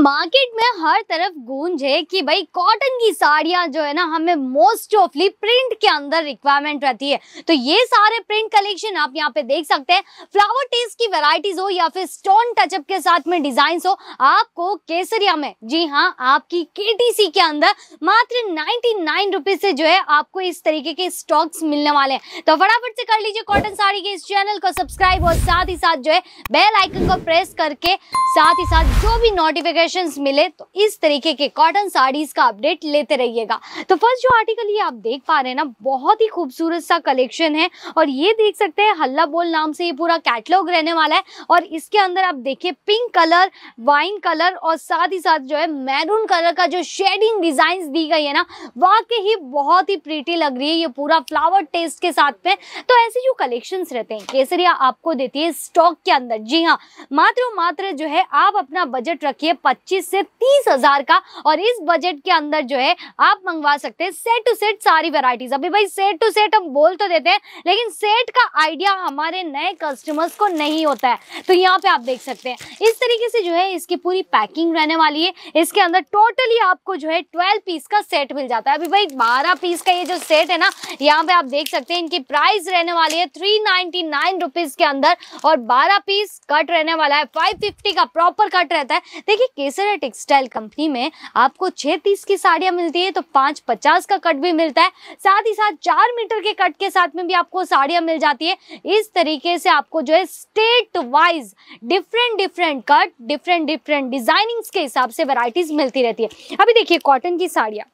market में हर तरफ गूंज है कि भाई कॉटन की साड़ियां जो है ना हमें मोस्ट ऑफली प्रिंट के अंदर रिक्वायरमेंट रहती है तो ये सारे प्रिंट कलेक्शन आप यहाँ पे देख सकते हैं फ्लावर टेस्ट की वेराइटीज हो या फिर स्टोन टचअप के साथ में डिजाइन हो आपको केसरिया में जी हाँ आपकी के के अंदर मात्र नाइनटी नाइन रुपीज से जो है आपको इस तरीके के स्टॉक्स मिलने वाले हैं तो फटाफट से कर लीजिए कॉटन साड़ी के इस चैनल को सब्सक्राइब और साथ ही साथ जो है बेल आइकन को प्रेस करके साथ ही साथ जो भी नोटिफिकेशन कलेक्शंस मिले तो इस तरीके के कॉटन साड़ीज का अपडेट लेते रहिएगा तो फर्स्ट जो आर्टिकल ये आप देख पा रहे हैं ना बहुत ही खूबसूरत सा कलेक्शन है और ये देख सकते हैं हल्ला बोल नाम से ये पूरा कैटलॉग रहने वाला है और इसके अंदर आप देखिए पिंक कलर वाइन कलर और साथ ही साथ जो है मैरून कलर का जो शेडिंग डिजाइन दी गई है ना वाकई ही बहुत ही प्रीटी लग रही है ये पूरा फ्लावर टेस्ट के साथ में तो ऐसे जो कलेक्शन रहते हैं केसरिया आपको देती है स्टॉक के अंदर जी हाँ मात्र मात्र जो है आप अपना बजट रखिए पच्चीस से तीस हजार का और इस बजट के अंदर जो है आप मंगवा सकते हैं सेट टू सेट सारी वेराइटीज अभी भाई सेट टू सेट हम बोल तो देते हैं लेकिन सेट का आइडिया हमारे नए कस्टमर्स को नहीं होता है तो यहाँ पे आप देख सकते हैं इस तरीके से जो है इसकी पूरी पैकिंग रहने वाली है इसके अंदर टोटली आपको जो है ट्वेल्व पीस का सेट मिल जाता है अभी भाई बारह पीस का ये जो सेट है ना यहाँ पे आप देख सकते हैं इनकी प्राइस रहने वाली है थ्री नाइनटी के अंदर और बारह पीस कट रहने वाला है फाइव का प्रॉपर कट रहता है देखिए केसरा टेक्सटाइल कंपनी में आपको छह तीस की साड़ियां मिलती है तो पांच पचास का कट भी मिलता है साथ ही साथ चार मीटर के कट के साथ में भी आपको साड़ियां मिल जाती है इस तरीके से आपको जो है state wise different different cut different different designings के हिसाब से वराइटीज मिलती रहती है अभी देखिए कॉटन की साड़ियाँ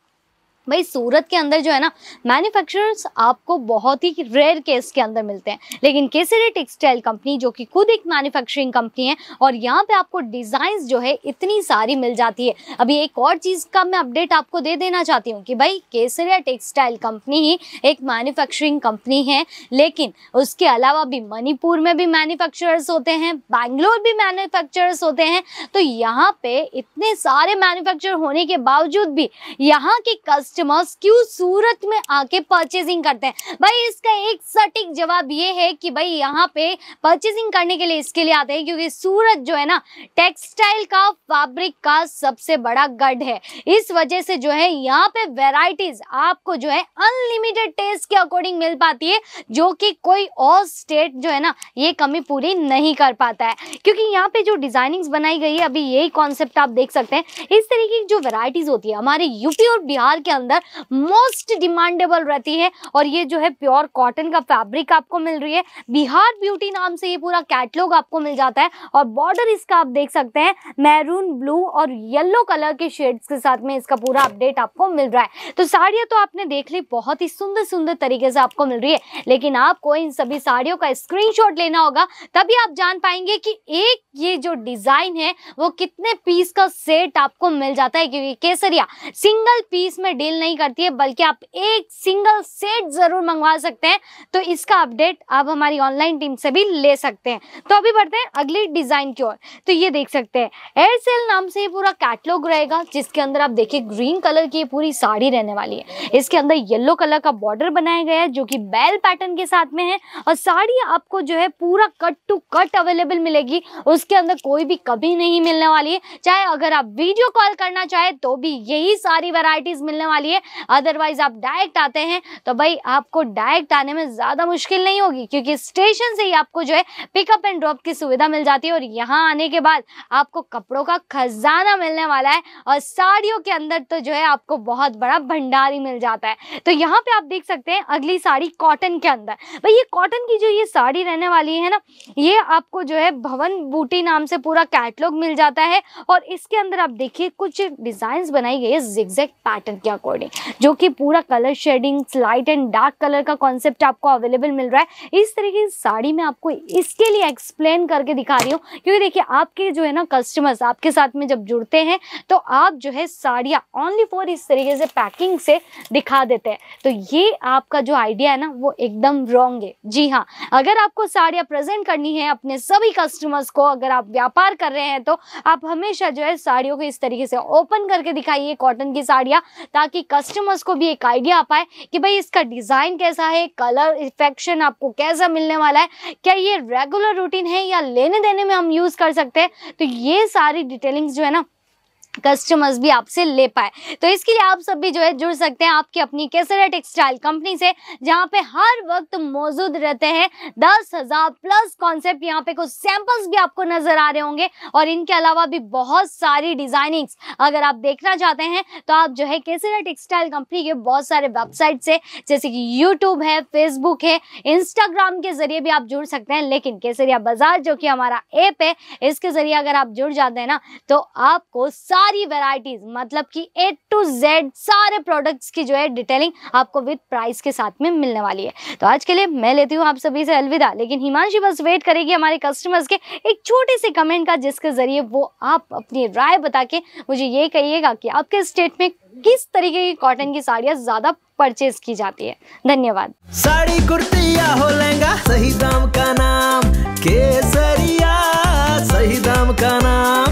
भाई सूरत के अंदर जो है ना मैन्युफैक्चरर्स आपको बहुत ही रेयर केस के अंदर मिलते हैं लेकिन केसरी टेक्सटाइल कंपनी जो कि खुद एक मैन्युफैक्चरिंग कंपनी है और यहाँ पे आपको डिज़ाइन जो है इतनी सारी मिल जाती है अभी एक और चीज़ का मैं अपडेट आपको दे देना चाहती हूँ कि भाई केसरिया टेक्सटाइल कंपनी ही एक मैन्युफैक्चरिंग कंपनी है लेकिन उसके अलावा भी मणिपुर में भी मैन्युफैक्चरर्स होते हैं बैंगलोर भी मैन्युफैक्चरर्स होते हैं तो यहाँ पे इतने सारे मैन्युफैक्चर होने के बावजूद भी यहाँ के कस्ट कस्टमर्स क्यों सूरत में आके परचेजिंग करते हैं भाई इसका एक सटीक जवाब ये है कि भाई यहाँ पे परचेजिंग करने के लिए इसके लिए आते हैं क्योंकि सूरत जो है ना टेक्सटाइल का फैब्रिक का सबसे बड़ा गढ़ है इस वजह से जो है यहाँ पे वेराइटीज आपको जो है अनलिमिटेड टेस्ट के अकॉर्डिंग मिल पाती है जो कि कोई और स्टेट जो है ना ये कमी पूरी नहीं कर पाता है क्योंकि यहाँ पे जो डिजाइनिंग्स बनाई गई है अभी यही कॉन्सेप्ट आप देख सकते हैं इस तरीके की जो वेराइटीज होती है हमारे यूपी और बिहार के अंदर मोस्ट डिमांडेबल रहती है और ये जो है प्योर कॉटन का फैब्रिक आपको मिल रही है बिहार ब्यूटी नाम से ये पूरा कैटलॉग आपको मिल जाता है और बॉर्डर इसका आप देख सकते हैं मैरून ब्लू और येलो कलर के शेड्स के साथ में इसका पूरा अपडेट आपको मिल रहा है तो साड़ियाँ तो आपने देख ली बहुत ही सुंदर सुंदर तरीके से आपको मिल रही है लेकिन आपको इन सभी साड़ियों का स्क्रीन लेना होगा तभी आप जान पाएंगे कि एक ये जो डिजाइन है वो कितने पीस का सेट आपको मिल जाता है क्योंकि केसरिया सिंगल पीस में डील सेल नहीं करती है बल्कि आप एक सिंगल सेट जरूर मंगवा सकते हैं तो इसका अपडेट आप हमारी ऑनलाइन टीम से भी ले सकते हैं तो अभी बढ़ते हैं अगले डिजाइन की ओर तो ये देख सकते हैं सेल नाम से पूरा कैटलॉग रहेगा जिसके अंदर आप देखिए ग्रीन कलर की पूरी साड़ी रहने वाली है इसके अंदर येलो कलर का बॉर्डर बनाया गया है जो कि बेल पैटर्न के साथ में है और साड़ी आपको जो है पूरा कट टू कट अवेलेबल मिलेगी उसके अंदर कोई भी कभी नहीं मिलने वाली है चाहे अगर आप वीडियो कॉल करना चाहे तो भी यही सारी वेराइटीज मिलने वाली लिए अदरवाइज आप डायरेक्ट आते हैं तो भाई आपको डायरेक्ट आने में ज़्यादा मुश्किल नहीं होगी क्योंकि स्टेशन से ही आपको जो है पिकअप एंड ड्रॉप की सुविधा मिल जाती है और यहाँ आने के बाद आपको कपड़ों का खजाना मिलने वाला है और साड़ियों के अंदर तो जो है आपको बहुत बड़ा भंडार ही मिल जाता है तो यहाँ पे आप देख सकते हैं अगली साड़ी कॉटन के अंदर भाई ये कॉटन की जो ये साड़ी रहने वाली है ना ये आपको जो है भवन बूटी नाम से पूरा कैटलॉग मिल जाता है और इसके अंदर आप देखिए कुछ डिजाइन बनाई गई है जिग्जैक्ट पैटर्न के अकॉर्डिंग बॉडी जो कि पूरा colour shading light and dark colour का कॉन्सेप्ट आपको अवेलेबल मिल रहा है इस तरीके की साड़ी में आपको इसके लिए एक्सप्लेन करके दिखा रही हूँ क्योंकि देखिए आपके जो है ना कस्टमर्स आपके साथ में जब जुड़ते हैं तो आप जो है साड़ियाँ ओनली फॉर इस तरीके से पैकिंग से दिखा देते हैं तो ये आपका जो आइडिया है ना वो एकदम रॉन्ग है जी हाँ अगर आपको साड़ियाँ प्रेजेंट करनी है अपने सभी कस्टमर्स को अगर आप व्यापार कर रहे हैं तो आप हमेशा जो है साड़ियों को इस तरीके से ओपन करके दिखाइए कॉटन की साड़ियाँ ताकि ताकि कस्टमर्स को भी एक आइडिया आ पाए कि भाई इसका डिज़ाइन कैसा है कलर इफेक्शन आपको कैसा मिलने वाला है क्या ये रेगुलर रूटीन है या लेने देने में हम यूज़ कर सकते हैं तो ये सारी डिटेलिंग्स जो है ना कस्टमर्स भी आपसे ले पाए तो इसके लिए आप सब भी जो है जुड़ सकते हैं आपकी अपनी केसरा टेक्सटाइल कंपनी से जहाँ पे हर वक्त मौजूद रहते हैं दस हजार प्लस कॉन्सेप्ट यहाँ पे कुछ सैंपल्स भी आपको नजर आ रहे होंगे और इनके अलावा भी बहुत सारी डिजाइनिंग्स अगर आप देखना चाहते हैं तो आप जो है केसरा टेक्सटाइल कंपनी के बहुत सारे वेबसाइट से जैसे कि यूट्यूब है फेसबुक है इंस्टाग्राम के जरिए भी आप जुड़ सकते हैं लेकिन केसरिया बाजार जो कि हमारा ऐप है इसके जरिए अगर आप जुड़ जाते हैं ना तो आपको सारे सारी वेराइटीज मतलब कि ए टू जेड सारे प्रोडक्ट्स की जो है डिटेलिंग आपको विद प्राइस के साथ में मिलने वाली है तो आज के लिए मैं लेती हूँ आप सभी से अलविदा लेकिन हिमांशी बस वेट करेगी हमारे कस्टमर्स के एक छोटे से कमेंट का जिसके जरिए वो आप अपनी राय बता के मुझे ये कहिएगा कि आपके स्टेट में किस तरीके की कॉटन की साड़ियाँ ज्यादा परचेज की जाती है धन्यवाद साड़ी कुर्ती या हो लेंगा सही दाम का नाम केसरिया सही दाम का नाम